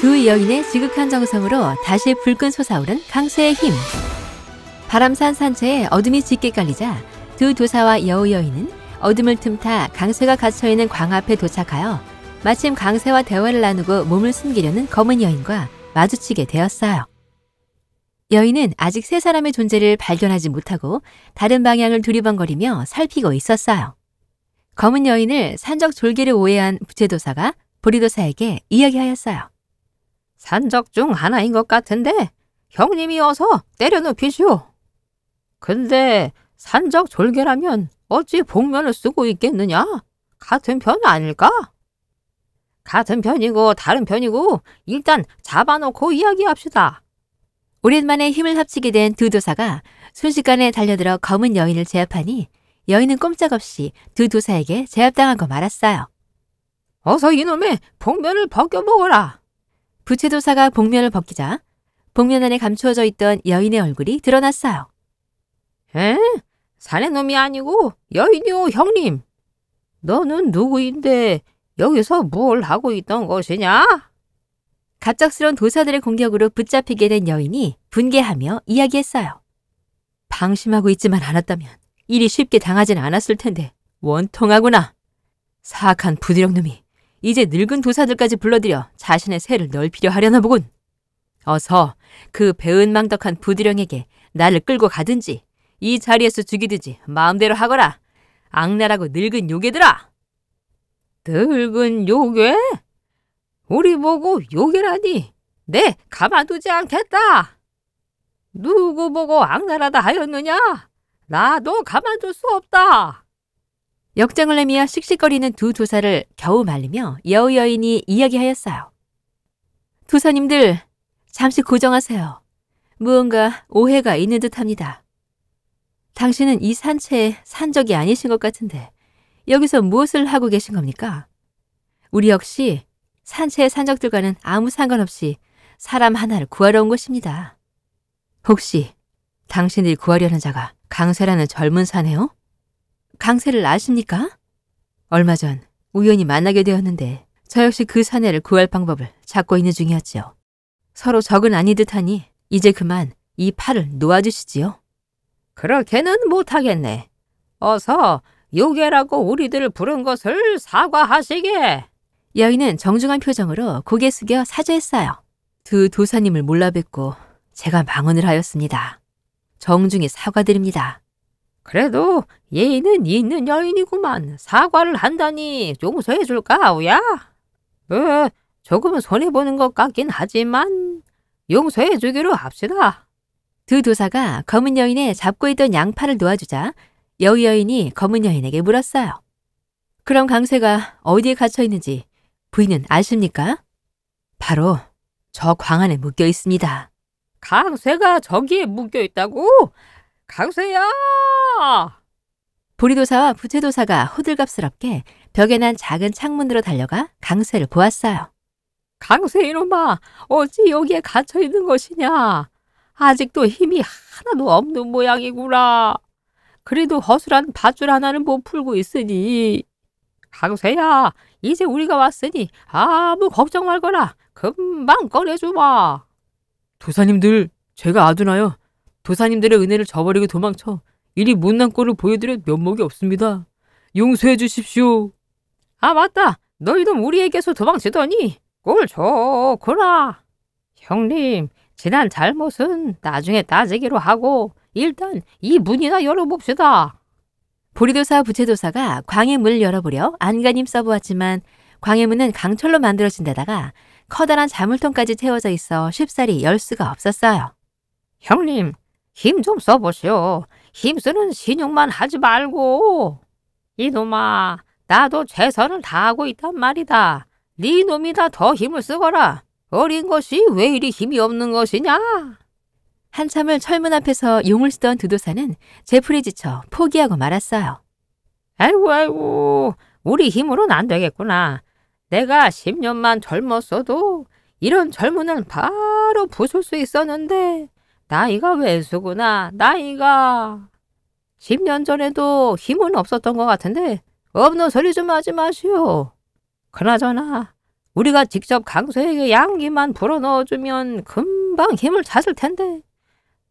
두 여인의 지극한 정성으로 다시 불끈 솟아오른 강세의 힘. 바람산 산체에 어둠이 짙게 깔리자 두 도사와 여우 여인은 어둠을 틈타 강세가 갇혀있는 광 앞에 도착하여 마침 강세와 대화를 나누고 몸을 숨기려는 검은 여인과 마주치게 되었어요. 여인은 아직 세 사람의 존재를 발견하지 못하고 다른 방향을 두리번거리며 살피고 있었어요. 검은 여인을 산적 졸개를 오해한 부채도사가 보리도사에게 이야기하였어요. 산적 중 하나인 것 같은데 형님이 어서 때려눕히시오. 근데 산적 졸개라면 어찌 복면을 쓰고 있겠느냐? 같은 편 아닐까? 같은 편이고 다른 편이고 일단 잡아놓고 이야기합시다. 오랜만에 힘을 합치게 된 두 도사가 순식간에 달려들어 검은 여인을 제압하니 여인은 꼼짝없이 두 도사에게 제압당한 거 말았어요. 어서 이놈의 복면을 벗겨먹어라. 부채도사가 복면을 벗기자 복면 안에 감추어져 있던 여인의 얼굴이 드러났어요. 에? 사내 놈이 아니고 여인이오 형님. 너는 누구인데 여기서 뭘 하고 있던 것이냐? 갑작스런 도사들의 공격으로 붙잡히게 된 여인이 분개하며 이야기했어요. 방심하고 있지만 않았다면 일이 쉽게 당하진 않았을 텐데 원통하구나. 사악한 부드력 놈이 이제 늙은 도사들까지 불러들여 자신의 세를 넓히려 하려나 보군. 어서 그 배은망덕한 부드령에게 나를 끌고 가든지 이 자리에서 죽이든지 마음대로 하거라. 악랄하고 늙은 요괴들아! 늙은 요괴? 우리 보고 요괴라니? 네, 가만두지 않겠다. 누구 보고 악랄하다 하였느냐? 나도 가만둘 수 없다. 역정을 내며 씩씩거리는 두 도사를 겨우 말리며 여우 여인이 이야기하였어요. 두사님들 잠시 고정하세요. 무언가 오해가 있는 듯 합니다. 당신은 이 산채에 산적이 아니신 것 같은데 여기서 무엇을 하고 계신 겁니까? 우리 역시 산채의 산적들과는 아무 상관없이 사람 하나를 구하러 온 것입니다. 혹시 당신들이 구하려는 자가 강세라는 젊은 사네요 강세를 아십니까? 얼마 전 우연히 만나게 되었는데 저 역시 그 사내를 구할 방법을 찾고 있는 중이었지요. 서로 적은 아니듯 하니 이제 그만 이 팔을 놓아주시지요. 그렇게는 못하겠네. 어서 요괴라고 우리들을 부른 것을 사과하시게. 여인은 정중한 표정으로 고개 숙여 사죄했어요. 두 도사님을 몰라뵙고 제가 망언을 하였습니다. 정중히 사과드립니다. 그래도 예의는 있는 여인이구만 사과를 한다니 용서해줄까 아우야? 으, 어, 조금은 손해보는 것 같긴 하지만 용서해주기로 합시다. 두 도사가 검은 여인의 잡고 있던 양팔을 놓아주자 여우 여인이 검은 여인에게 물었어요. 그럼 강세가 어디에 갇혀 있는지 부인은 아십니까? 바로 저 광안에 묶여 있습니다. 강세가 저기에 묶여 있다고? 강세야! 부리도사와 부채도사가 호들갑스럽게 벽에 난 작은 창문으로 달려가 강세를 보았어요. 강세 이놈아, 어찌 여기에 갇혀 있는 것이냐? 아직도 힘이 하나도 없는 모양이구나. 그래도 허술한 밧줄 하나는 못 풀고 있으니. 강세야, 이제 우리가 왔으니 아무 걱정 말거라. 금방 꺼내주마. 도사님들, 제가 아두나요 도사님들의 은혜를 저버리고 도망쳐 이리 못난 꼴을 보여드려 면목이 없습니다. 용서해 주십시오. 아 맞다. 너희도 우리에게서 도망치더니 꼴 좋구나. 형님 지난 잘못은 나중에 따지기로 하고 일단 이 문이나 열어봅시다. 보리도사 부채도사가 광해문을 열어보려 안간힘 써보았지만 광해문은 강철로 만들어진 데다가 커다란 자물통까지 채워져 있어 쉽사리 열 수가 없었어요. 형님, 힘좀 써보시오. 힘쓰는 신용만 하지 말고. 이놈아, 나도 최선을 다하고 있단 말이다. 네 놈이다 더 힘을 쓰거라. 어린 것이 왜 이리 힘이 없는 것이냐? 한참을 철문 앞에서 용을 쓰던 두도사는 제풀이 지쳐 포기하고 말았어요. 아이고 아이고 우리 힘으로는 안 되겠구나. 내가 10년만 젊었어도 이런 젊은을 바로 부술 수 있었는데 나이가 왜수구나 나이가. 10년 전에도 힘은 없었던 것 같은데 없는 소리 좀 하지 마시오. 그나저나 우리가 직접 강수에게 양기만 불어넣어주면 금방 힘을 찾을 텐데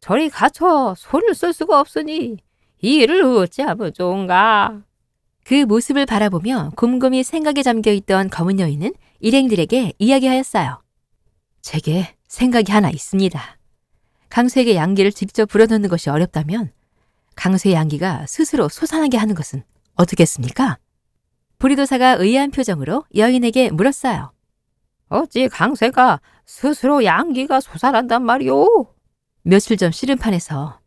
저리 갇혀 손을 쓸 수가 없으니 이 일을 어찌하면 좋은가. 그 모습을 바라보며 곰곰이 생각에 잠겨있던 검은 여인은 일행들에게 이야기하였어요. 제게 생각이 하나 있습니다. 강수에게 양기를 직접 불어넣는 것이 어렵다면 강수의 양기가 스스로 솟아나게 하는 것은 어떻겠습니까? 부리도사가 의아한 표정으로 여인에게 물었어요. 어찌 강세가 스스로 양기가 솟아난단 말이오? 며칠 전 씨름판에서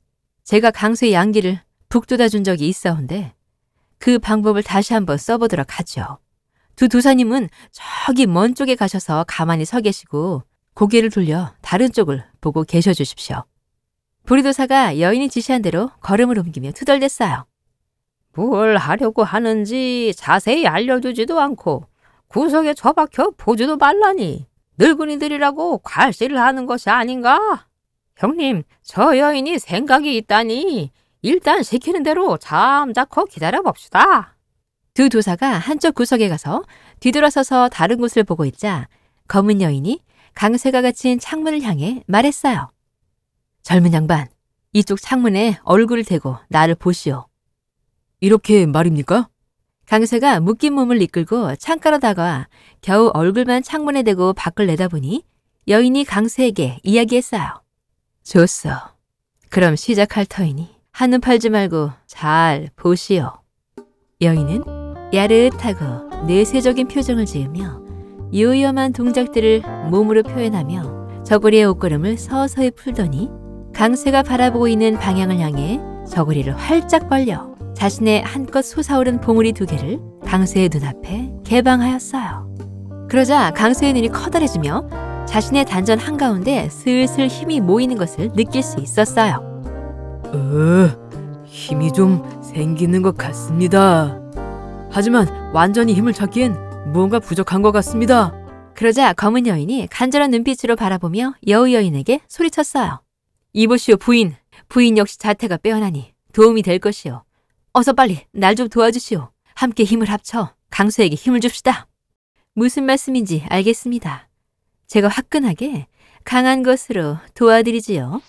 제가 강수의 양기를 북돋아준 적이 있어온데 그 방법을 다시 한번 써보도록 하죠. 두 도사님은 저기 먼 쪽에 가셔서 가만히 서 계시고 고개를 돌려 다른 쪽을 보고 계셔 주십시오. 부리도사가 여인이 지시한 대로 걸음을 옮기며 투덜댔어요. 뭘 하려고 하는지 자세히 알려주지도 않고 구석에 처박혀 보지도 말라니 늙은이들이라고 과실을 하는 것이 아닌가? 형님, 저 여인이 생각이 있다니 일단 시키는 대로 잠자코 기다려봅시다. 두 도사가 한쪽 구석에 가서 뒤돌아서서 다른 곳을 보고 있자 검은 여인이 강쇠가 갇힌 창문을 향해 말했어요. 젊은 양반, 이쪽 창문에 얼굴을 대고 나를 보시오. 이렇게 말입니까? 강쇠가 묶인 몸을 이끌고 창가로 다가와 겨우 얼굴만 창문에 대고 밖을 내다보니 여인이 강쇠에게 이야기했어요. 좋소. 그럼 시작할 터이니 한눈 팔지 말고 잘 보시오. 여인은 야릇하고 내세적인 표정을 지으며 유유엄한 동작들을 몸으로 표현하며 저고리의 옷걸음을 서서히 풀더니 강세가 바라보고 있는 방향을 향해 저고리를 활짝 벌려 자신의 한껏 솟아오른 봉우리 두 개를 강세의 눈앞에 개방하였어요. 그러자 강세의 눈이 커다래지며 자신의 단전 한가운데 슬슬 힘이 모이는 것을 느낄 수 있었어요. 으, 힘이 좀 생기는 것 같습니다. 하지만 완전히 힘을 찾기엔 무언가 부족한 것 같습니다. 그러자 검은 여인이 간절한 눈빛으로 바라보며 여우 여인에게 소리쳤어요. 이보시오 부인, 부인 역시 자태가 빼어나니 도움이 될 것이오. 어서 빨리 날 좀 도와주시오. 함께 힘을 합쳐 강수에게 힘을 줍시다. 무슨 말씀인지 알겠습니다. 제가 화끈하게 강한 것으로 도와드리지요.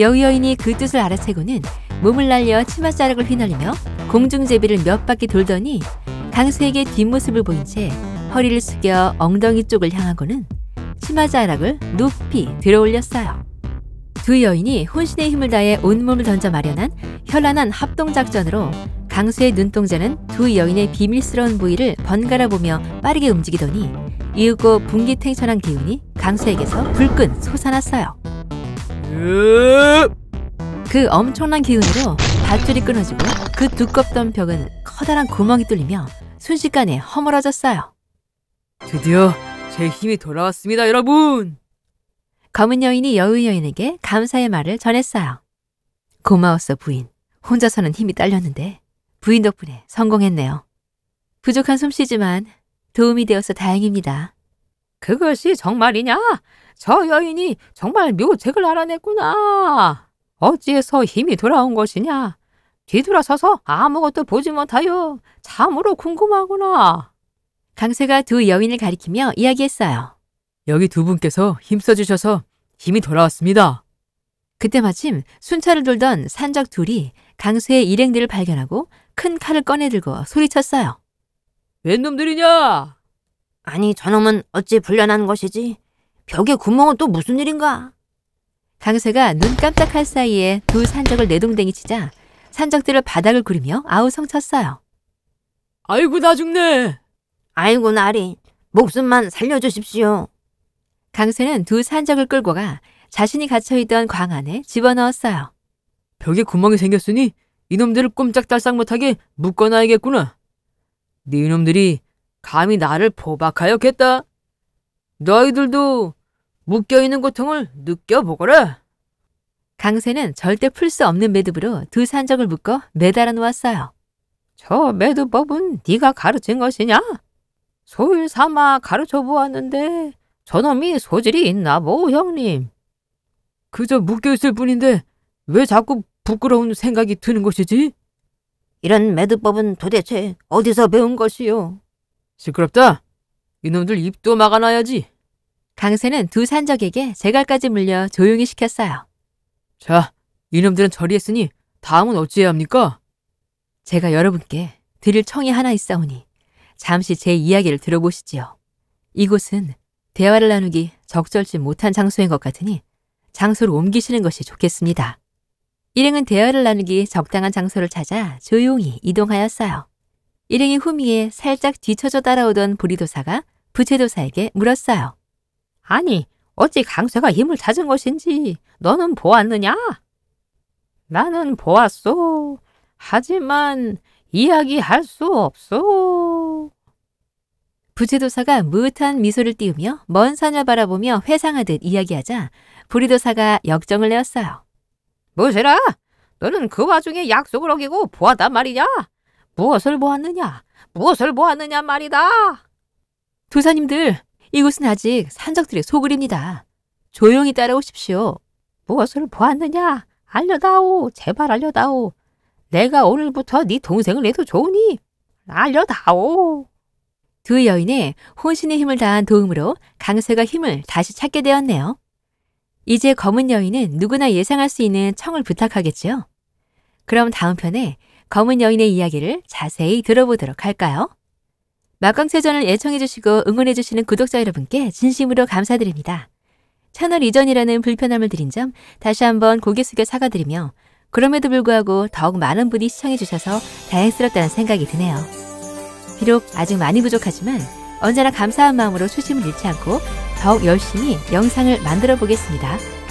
여우 여인이 그 뜻을 알아채고는 몸을 날려 치맛자락을 휘날리며 공중제비를 몇 바퀴 돌더니 강수에게 뒷모습을 보인 채 허리를 숙여 엉덩이 쪽을 향하고는 치마 자락을 높이 들어 올렸어요. 두 여인이 혼신의 힘을 다해 온몸을 던져 마련한 현란한 합동작전으로 강수의 눈동자는 두 여인의 비밀스러운 부위를 번갈아 보며 빠르게 움직이더니 이윽고 분기탱천한 기운이 강수에게서 불끈 솟아났어요. 그 엄청난 기운으로 밧줄이 끊어지고 그 두껍던 벽은 커다란 구멍이 뚫리며 순식간에 허물어졌어요. 드디어 제 힘이 돌아왔습니다, 여러분! 검은 여인이 여우 여인에게 감사의 말을 전했어요. 고마웠어, 부인. 혼자서는 힘이 딸렸는데 부인 덕분에 성공했네요. 부족한 솜씨지만 도움이 되어서 다행입니다. 그것이 정말이냐? 저 여인이 정말 묘책을 알아냈구나. 어찌해서 힘이 돌아온 것이냐? 뒤돌아서서 아무것도 보지 못하여 참으로 궁금하구나. 강세가 두 여인을 가리키며 이야기했어요. 여기 두 분께서 힘써주셔서 힘이 돌아왔습니다. 그때 마침 순찰을 돌던 산적 둘이 강수의 일행들을 발견하고 큰 칼을 꺼내들고 소리쳤어요. 웬 놈들이냐? 아니 저놈은 어찌 불련한 것이지? 벽에 구멍은 또 무슨 일인가? 강세가 눈 깜짝할 사이에 두 산적을 내동댕이 치자 산적들을 바닥을 구르며 아우성쳤어요. 아이고 나 죽네. 아이고 나리 목숨만 살려주십시오. 강수는 두 산적을 끌고 가 자신이 갇혀있던 광 안에 집어넣었어요. 벽에 구멍이 생겼으니 이놈들을 꼼짝달싹 못하게 묶어놔야겠구나. 네 이놈들이 감히 나를 포박하였겠다. 너희들도 묶여있는 고통을 느껴보거라. 강세는 절대 풀 수 없는 매듭으로 두 산적을 묶어 매달아 놓았어요. 저 매듭법은 네가 가르친 것이냐? 소일 삼아 가르쳐 보았는데 저놈이 소질이 있나 보 형님. 그저 묶여있을 뿐인데 왜 자꾸 부끄러운 생각이 드는 것이지? 이런 매듭법은 도대체 어디서 배운 것이요? 시끄럽다. 이놈들 입도 막아놔야지. 강세는 두 산적에게 제갈까지 물려 조용히 시켰어요. 자, 이놈들은 처리했으니 다음은 어찌해야 합니까? 제가 여러분께 드릴 청이 하나 있사오니 잠시 제 이야기를 들어보시지요. 이곳은 대화를 나누기 적절치 못한 장소인 것 같으니 장소를 옮기시는 것이 좋겠습니다. 일행은 대화를 나누기 적당한 장소를 찾아 조용히 이동하였어요. 일행이 후미에 살짝 뒤쳐져 따라오던 보리도사가 부채도사에게 물었어요. 아니, 어찌 강세가 힘을 찾은 것인지 너는 보았느냐? 나는 보았소. 하지만 이야기할 수 없소. 부제도사가 무릇한 미소를 띄우며 먼 산을 바라보며 회상하듯 이야기하자 부리도사가 역정을 내었어요. 무엇라 너는 그 와중에 약속을 어기고 보았단 말이냐? 무엇을 보았느냐? 무엇을 보았느냐 말이다. 도사님들 이곳은 아직 산적들의 소굴입니다. 조용히 따라오십시오. 무엇을 보았느냐? 알려다오. 제발 알려다오. 내가 오늘부터 네 동생을 내도 좋으니 알려다오. 두 여인의 혼신의 힘을 다한 도움으로 강세가 힘을 다시 찾게 되었네요. 이제 검은 여인은 누구나 예상할 수 있는 청을 부탁하겠지요? 그럼 다음 편에 검은 여인의 이야기를 자세히 들어보도록 할까요? 막강세전을 애청해주시고 응원해주시는 구독자 여러분께 진심으로 감사드립니다. 채널 이전이라는 불편함을 드린 점 다시 한번 고개 숙여 사과드리며 그럼에도 불구하고 더욱 많은 분이 시청해주셔서 다행스럽다는 생각이 드네요. 비록 아직 많이 부족하지만 언제나 감사한 마음으로 수심을 잃지 않고 더욱 열심히 영상을 만들어 보겠습니다.